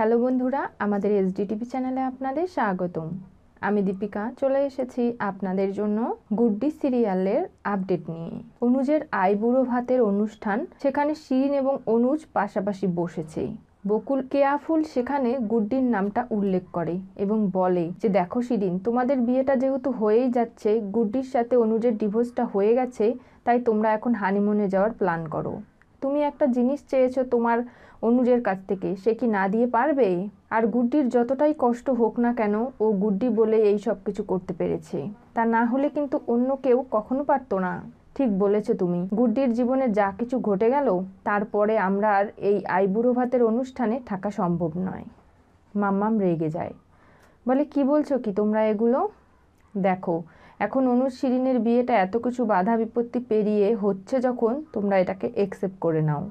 hello বন্ধুরা আমাদের TV চ্যানেলে আপনাদের স্বাগতম আমি দীপিকা চলে এসেছি আপনাদের জন্য গুড্ডি সিরিয়ালের আপডেট নিয়ে অনুজের আইবুড়ো ভাতের অনুষ্ঠান সেখানে শিরিন এবং অনুজ পাশাপাশি বসেছে বকুল কেয়াফুল সেখানে গুড্ডির নামটা উল্লেখ করে এবং বলে যে দেখো শিরিন তোমাদের বিয়েটা যেহেতু হয়েই যাচ্ছে গুড্ডির সাথে অনুজের ডিভোর্সটা হয়ে গেছে তাই তোমরা এখন হানিমুনে যাওয়ার প্ল্যান করো তুমি একটা জিনিস চেয়েছো তোমার অনুজের কাছ থেকে সে কি না দিয়ে পারবে আর গুড্ডির যতটাই কষ্ট হোক না কেন ও গুড্ডি বলে এই সব কিছু করতে পেরেছে তা না হলে কিন্তু অন্য কেউ কখনো পারতো না ঠিক বলেছে তুমি গুড্ডির জীবনে যা কিছু ঘটে গেল তারপরে আমরা আর এই আইবুড়ো ভাতের অনুষ্ঠানে থাকা সম্ভব নয় মাম্মাম রেগে যায় বলে কি বলছো কি তোমরা এগুলো দেখো এখন অনুজ শিরিনের বিয়েটা এত কিছু বাধা বিপত্তি পেরিয়ে হচ্ছে যখন তোমরা এটাকে একসেপ্ট করে নাও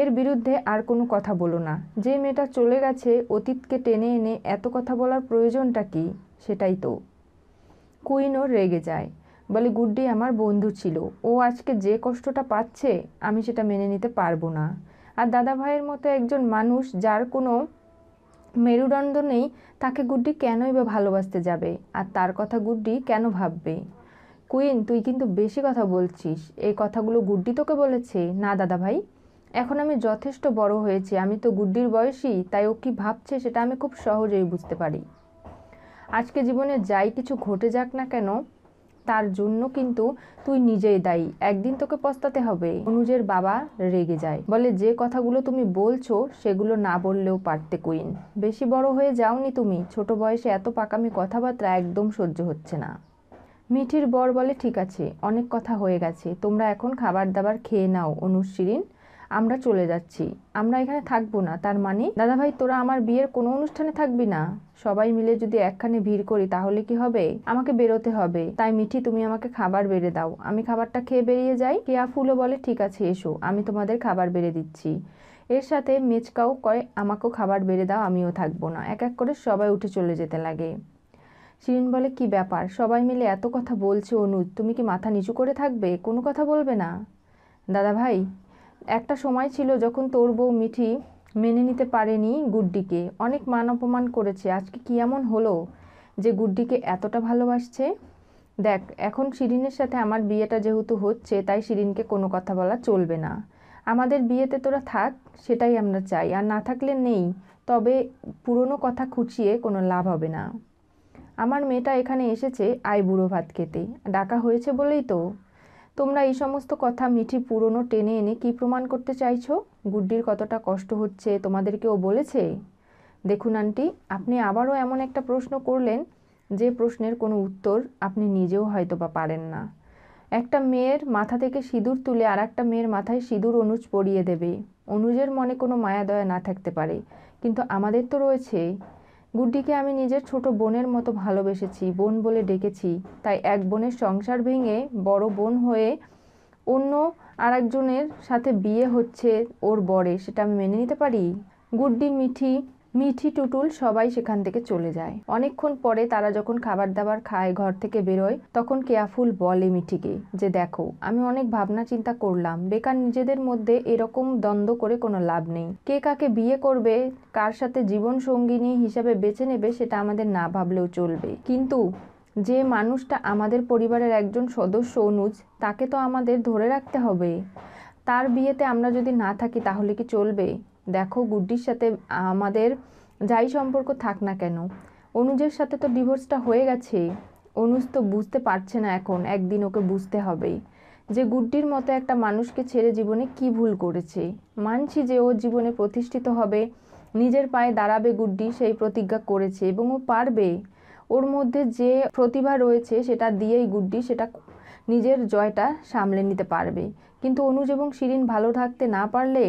এর বিরুদ্ধে আর কোনো কথা বলো না যে মেয়েটা চলে গেছে অতীতকে টেনে এনে এত কথা বলার প্রয়োজনটা কি সেটাই তো কুইনও রেগে যায় বলে গুড্ডি আমার বন্ধু ছিল ও আজকে যে কষ্টটা পাচ্ছে আমি সেটা মেনে নিতে পারবো না আর দাদা ভাইয়ের মতো একজন মানুষ যার কোনো মেরুদণ্ড নেই তাকে গুড্ডি কেনই বা ভালোবাসতে যাবে আর তার কথা গুড্ডি কেন ভাববে কুইন তুই কিন্তু বেশি কথা বলছিস এই কথাগুলো গুড্ডি তোকে বলেছে না দাদা ভাই এখন আমি যথেষ্ট বড় হয়েছি আমি তো গুড্ডির বয়সী তাই ও কি ভাবছে সেটা আমি খুব সহজেই বুঝতে পারি আজকে জীবনে যাই কিছু ঘটে যাক না কেন তার জন্য কিন্তু তুই নিজেই দায়ী একদিন তোকে পস্তাতে হবে অনুজের বাবা রেগে যায় বলে যে কথাগুলো তুমি বলছো সেগুলো না বললেও পারতে কুইন বেশি বড় হয়ে যাওনি তুমি ছোট বয়সে এত পাকামি কথাবার্তা একদম সহ্য হচ্ছে না মিঠির বর বলে ঠিক আছে অনেক কথা হয়ে গেছে তোমরা এখন খাবার দাবার খেয়ে নাও অনুশিরিন আমরা চলে যাচ্ছি আমরা এখানে থাকবো না তার মানে দাদা ভাই তোরা আমার বিয়ের কোনো অনুষ্ঠানে থাকবি না সবাই মিলে যদি একখানে ভিড় করি তাহলে কি হবে আমাকে বেরোতে হবে তাই মিঠি তুমি আমাকে খাবার বেড়ে দাও আমি খাবারটা খেয়ে বেরিয়ে যাই কেয়া ফুলও বলে ঠিক আছে এসো আমি তোমাদের খাবার বেড়ে দিচ্ছি এর সাথে মেচকাও কয় আমাকেও খাবার বেড়ে দাও আমিও থাকবো না এক এক করে সবাই উঠে চলে যেতে লাগে শিরিন বলে কি ব্যাপার সবাই মিলে এত কথা বলছে অনুজ তুমি কি মাথা নিচু করে থাকবে কোনো কথা বলবে না দাদা ভাই একটা সময় ছিল যখন তোর বউ মিঠি মেনে নিতে পারেনি গুড্ডিকে অনেক মান অপমান করেছে আজকে কি এমন হলো যে গুড্ডিকে এতটা ভালোবাসছে দেখ এখন শিরিনের সাথে আমার বিয়েটা যেহেতু হচ্ছে তাই শিরিনকে কোনো কথা বলা চলবে না আমাদের বিয়েতে তোরা থাক সেটাই আমরা চাই আর না থাকলে নেই তবে পুরনো কথা খুঁচিয়ে কোনো লাভ হবে না আমার মেয়েটা এখানে এসেছে আই বুড়ো ভাত খেতে ডাকা হয়েছে বলেই তো তোমরা এই সমস্ত কথা মিঠি পুরনো টেনে এনে কি প্রমাণ করতে চাইছো গুড্ডির কতটা কষ্ট হচ্ছে তোমাদেরকেও বলেছে দেখুন আন্টি আপনি আবারও এমন একটা প্রশ্ন করলেন যে প্রশ্নের কোনো উত্তর আপনি নিজেও হয়তো বা পারেন না একটা মেয়ের মাথা থেকে সিঁদুর তুলে আর একটা মেয়ের মাথায় সিঁদুর অনুজ পরিয়ে দেবে অনুজের মনে কোনো মায়া দয়া না থাকতে পারে কিন্তু আমাদের তো রয়েছে গুড্ডিকে আমি নিজের ছোট বোনের মতো ভালোবেসেছি বোন বলে ডেকেছি তাই এক বোনের সংসার ভেঙে বড় বোন হয়ে অন্য আরেকজনের সাথে বিয়ে হচ্ছে ওর বরে সেটা আমি মেনে নিতে পারি গুড্ডি মিঠি মিঠি টুটুল সবাই সেখান থেকে চলে যায় অনেকক্ষণ পরে তারা যখন খাবার দাবার খায় ঘর থেকে বেরোয় তখন কেয়াফুল বলে মিঠিকে যে দেখো আমি অনেক ভাবনা চিন্তা করলাম বেকার নিজেদের মধ্যে এরকম দ্বন্দ্ব করে কোনো লাভ নেই কে কাকে বিয়ে করবে কার সাথে জীবন সঙ্গিনী হিসাবে বেছে নেবে সেটা আমাদের না ভাবলেও চলবে কিন্তু যে মানুষটা আমাদের পরিবারের একজন সদস্য অনুজ তাকে তো আমাদের ধরে রাখতে হবে তার বিয়েতে আমরা যদি না থাকি তাহলে কি চলবে দেখো গুড্ডির সাথে আমাদের যাই সম্পর্ক থাক না কেন অনুজের সাথে তো ডিভোর্সটা হয়ে গেছে অনুজ তো বুঝতে পারছে না এখন একদিন ওকে বুঝতে হবেই যে গুড্ডির মতো একটা মানুষকে ছেড়ে জীবনে কি ভুল করেছে মানছি যে ও জীবনে প্রতিষ্ঠিত হবে নিজের পায়ে দাঁড়াবে গুড্ডি সেই প্রতিজ্ঞা করেছে এবং ও পারবে ওর মধ্যে যে প্রতিভা রয়েছে সেটা দিয়েই গুড্ডি সেটা নিজের জয়টা সামলে নিতে পারবে কিন্তু অনুজ এবং শিরিন ভালো থাকতে না পারলে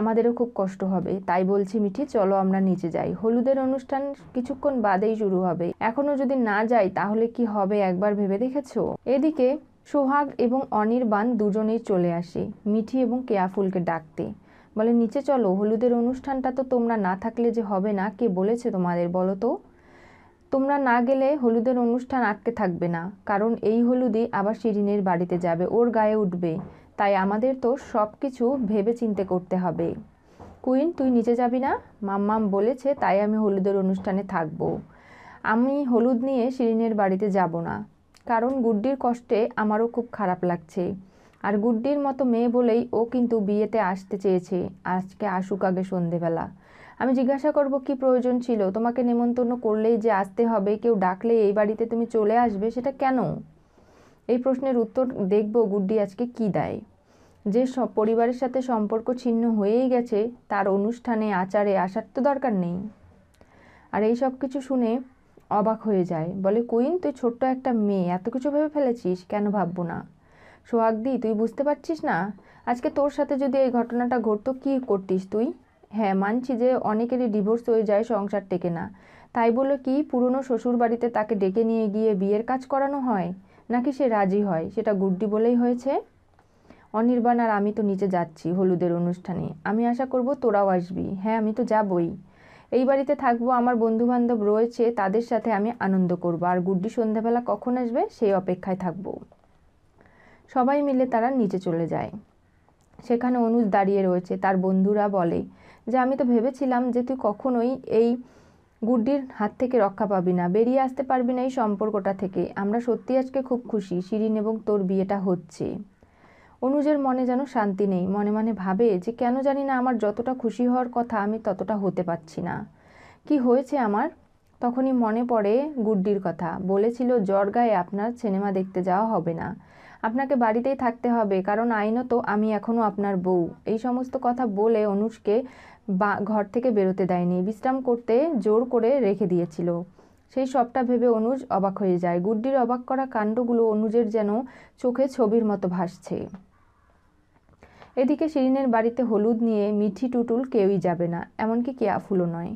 আমাদেরও খুব কষ্ট হবে তাই বলছি মিঠি চলো আমরা নিচে যাই হলুদের অনুষ্ঠান কিছুক্ষণ বাদেই শুরু হবে এখনো যদি না যাই তাহলে কি হবে একবার ভেবে দেখেছো এদিকে সোহাগ এবং অনির্বাণ দুজনেই চলে আসে মিঠি এবং কেয়াফুলকে ডাকতে বলে নিচে চলো হলুদের অনুষ্ঠানটা তো তোমরা না থাকলে যে হবে না কে বলেছে তোমাদের বলো তো তোমরা না গেলে হলুদের অনুষ্ঠান আটকে থাকবে না কারণ এই হলুদই আবার শিরিনের বাড়িতে যাবে ওর গায়ে উঠবে তাই আমাদের তো সব কিছু ভেবে চিনতে করতে হবে কুইন তুই নিচে যাবি না মাম্মাম বলেছে তাই আমি হলুদের অনুষ্ঠানে থাকব আমি হলুদ নিয়ে শিরিনের বাড়িতে যাব না কারণ গুড্ডির কষ্টে আমারও খুব খারাপ লাগছে আর গুড্ডির মতো মেয়ে বলেই ও কিন্তু বিয়েতে আসতে চেয়েছে আজকে আসুক আগে সন্ধেবেলা আমি জিজ্ঞাসা করব কি প্রয়োজন ছিল তোমাকে নেমন্তন্ন করলেই যে আসতে হবে কেউ ডাকলে এই বাড়িতে তুমি চলে আসবে সেটা কেন এই প্রশ্নের উত্তর দেখব গুড্ডি আজকে কি দেয় যে সব পরিবারের সাথে সম্পর্ক ছিন্ন হয়েই গেছে তার অনুষ্ঠানে আচারে আসার তো দরকার নেই আর এই সব কিছু শুনে অবাক হয়ে যায় বলে কুইন তুই ছোট্ট একটা মেয়ে এত কিছু ভেবে ফেলেছিস কেন ভাববো না সোহাগদি তুই বুঝতে পারছিস না আজকে তোর সাথে যদি এই ঘটনাটা ঘটতো কী করতিস তুই হ্যাঁ মানছি যে অনেকেরই ডিভোর্স হয়ে যায় সংসার টেকে না তাই বলে কি পুরনো শ্বশুর বাড়িতে তাকে ডেকে নিয়ে গিয়ে বিয়ের কাজ করানো হয় নাকি সে রাজি হয় সেটা গুড্ডি বলেই হয়েছে অনির্বাণ আর আমি তো নিচে যাচ্ছি হলুদের অনুষ্ঠানে আমি আশা করব তোরাও আসবি হ্যাঁ আমি তো যাবই এই বাড়িতে থাকবো আমার বন্ধুবান্ধব রয়েছে তাদের সাথে আমি আনন্দ করব আর গুড্ডি সন্ধ্যাবেলা কখন আসবে সেই অপেক্ষায় থাকবো সবাই মিলে তারা নিচে চলে যায় সেখানে অনুজ দাঁড়িয়ে রয়েছে তার বন্ধুরা বলে যে আমি তো ভেবেছিলাম যে তুই কখনোই এই গুড্ডির হাত থেকে রক্ষা পাবি না বেরিয়ে আসতে পারবি না এই সম্পর্কটা থেকে আমরা সত্যি আজকে খুব খুশি শিরিন এবং তোর বিয়েটা হচ্ছে অনুজের মনে যেন শান্তি নেই মনে মনে ভাবে যে কেন জানি না আমার যতটা খুশি হওয়ার কথা আমি ততটা হতে পারছি না কি হয়েছে আমার তখনই মনে পড়ে গুড্ডির কথা বলেছিল জর্গায় আপনার সিনেমা দেখতে যাওয়া হবে না আপনাকে বাড়িতেই থাকতে হবে কারণ আইনত আমি এখনও আপনার বউ এই সমস্ত কথা বলে অনুষকে বা ঘর থেকে বেরোতে দেয়নি বিশ্রাম করতে জোর করে রেখে দিয়েছিল সেই সবটা ভেবে অনুজ অবাক হয়ে যায় গুড্ডির অবাক করা কাণ্ডগুলো অনুজের যেন চোখে ছবির মতো ভাসছে এদিকে শিরিনের বাড়িতে হলুদ নিয়ে মিঠি টুটুল কেউই যাবে না এমনকি কেয়াফুলও নয়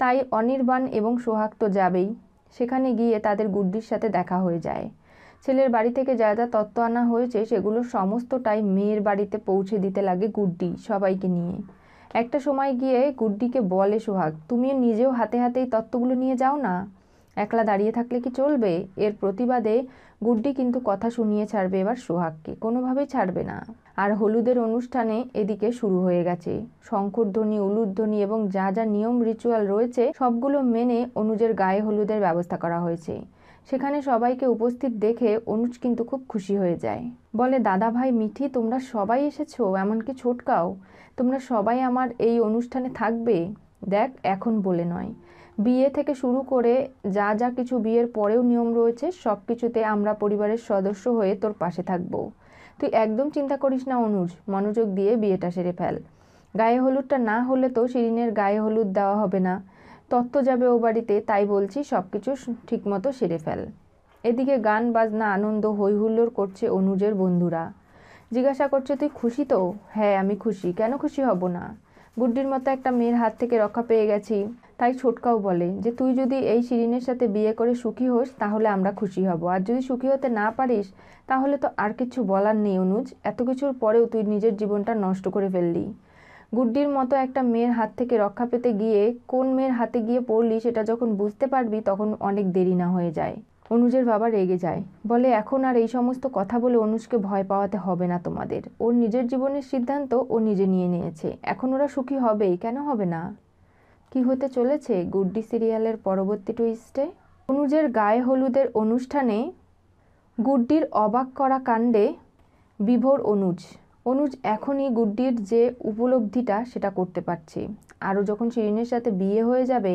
তাই অনির্বাণ এবং সোহাগ তো যাবেই সেখানে গিয়ে তাদের গুড্ডির সাথে দেখা হয়ে যায় ছেলের বাড়ি থেকে যা যা তত্ত্ব আনা হয়েছে সেগুলো সমস্তটাই মেয়ের বাড়িতে পৌঁছে দিতে লাগে গুড্ডি সবাইকে নিয়ে একটা সময় গিয়ে গুড্ডিকে বলে সোহাগ তুমি নিজেও হাতে হাতে এই তত্ত্বগুলো নিয়ে যাও না একলা দাঁড়িয়ে থাকলে কি চলবে এর প্রতিবাদে গুড্ডি কিন্তু কথা শুনিয়ে ছাড়বে এবার সোহাগকে কোনোভাবেই ছাড়বে না আর হলুদের অনুষ্ঠানে এদিকে শুরু হয়ে গেছে শঙ্করধ্বনি উলুধ্বনি এবং যা যা নিয়ম রিচুয়াল রয়েছে সবগুলো মেনে অনুজের গায়ে হলুদের ব্যবস্থা করা হয়েছে সেখানে সবাইকে উপস্থিত দেখে অনুজ কিন্তু খুব খুশি হয়ে যায় বলে দাদা ভাই মিঠি তোমরা সবাই এসেছো এমনকি ছোটকাও তোমরা সবাই আমার এই অনুষ্ঠানে থাকবে দেখ এখন বলে নয় বিয়ে থেকে শুরু করে যা যা কিছু বিয়ের পরেও নিয়ম রয়েছে সব কিছুতে আমরা পরিবারের সদস্য হয়ে তোর পাশে থাকবো তুই একদম চিন্তা করিস না অনুজ মনোযোগ দিয়ে বিয়েটা সেরে ফেল গায়ে হলুদটা না হলে তো শিরিনের গায়ে হলুদ দেওয়া হবে না তত্ত্ব যাবে ও বাড়িতে তাই বলছি সব কিছু ঠিকমতো সেরে ফেল এদিকে গান বাজনা আনন্দ হৈ হুল্লোড় করছে অনুজের বন্ধুরা জিজ্ঞাসা করছে তুই খুশি তো হ্যাঁ আমি খুশি কেন খুশি হব না গুড্ডির মতো একটা মেয়ের হাত থেকে রক্ষা পেয়ে গেছি তাই ছোটকাও বলে যে তুই যদি এই শিরিনের সাথে বিয়ে করে সুখী হোস তাহলে আমরা খুশি হব আর যদি সুখী হতে না পারিস তাহলে তো আর কিছু বলার নেই অনুজ এত কিছুর পরেও তুই নিজের জীবনটা নষ্ট করে ফেললি গুড্ডির মতো একটা মেয়ের হাত থেকে রক্ষা পেতে গিয়ে কোন মেয়ের হাতে গিয়ে পড়লি সেটা যখন বুঝতে পারবি তখন অনেক দেরি না হয়ে যায় অনুজের বাবা রেগে যায় বলে এখন আর এই সমস্ত কথা বলে অনুজকে ভয় পাওয়াতে হবে না তোমাদের ওর নিজের জীবনের সিদ্ধান্ত ও নিজে নিয়ে নিয়েছে এখন ওরা সুখী হবেই কেন হবে না কি হতে চলেছে গুড্ডি সিরিয়ালের পরবর্তী টুইস্টে অনুজের গায়ে হলুদের অনুষ্ঠানে গুড্ডির অবাক করা কাণ্ডে বিভোর অনুজ অনুজ এখনই গুড্ডির যে উপলব্ধিটা সেটা করতে পারছে আরও যখন শিরিনের সাথে বিয়ে হয়ে যাবে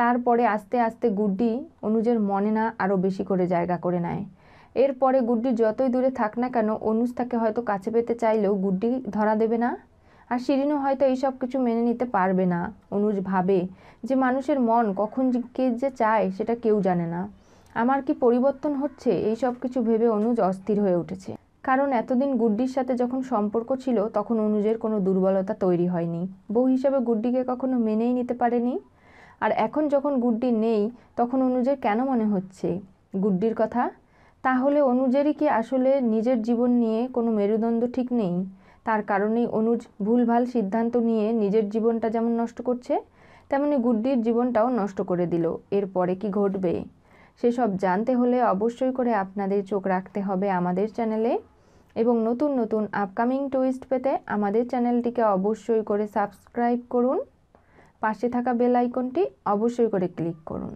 তারপরে আস্তে আস্তে গুড্ডি অনুজের মনে না আরও বেশি করে জায়গা করে নেয় এরপরে গুড্ডি যতই দূরে থাক না কেন অনুজ তাকে হয়তো কাছে পেতে চাইলেও গুড্ডি ধরা দেবে না আর শিরিনও হয়তো এইসব কিছু মেনে নিতে পারবে না অনুজ ভাবে যে মানুষের মন কখন কে যে চায় সেটা কেউ জানে না আমার কি পরিবর্তন হচ্ছে এই সব কিছু ভেবে অনুজ অস্থির হয়ে উঠেছে কারণ এতদিন গুড্ডির সাথে যখন সম্পর্ক ছিল তখন অনুজের কোনো দুর্বলতা তৈরি হয়নি বউ হিসাবে গুড্ডিকে কখনো মেনেই নিতে পারেনি আর এখন যখন গুড্ডি নেই তখন অনুজের কেন মনে হচ্ছে গুড্ডির কথা তাহলে অনুজেরই কি আসলে নিজের জীবন নিয়ে কোনো মেরুদণ্ড ঠিক নেই তার কারণেই অনুজ ভুলভাল সিদ্ধান্ত নিয়ে নিজের জীবনটা যেমন নষ্ট করছে তেমনি গুড্ডির জীবনটাও নষ্ট করে দিল এরপরে কি ঘটবে সেসব জানতে হলে অবশ্যই করে আপনাদের চোখ রাখতে হবে আমাদের চ্যানেলে এবং নতুন নতুন আপকামিং টুইস্ট পেতে আমাদের চ্যানেলটিকে অবশ্যই করে সাবস্ক্রাইব করুন পাশে থাকা বেল আইকনটি অবশ্যই করে ক্লিক করুন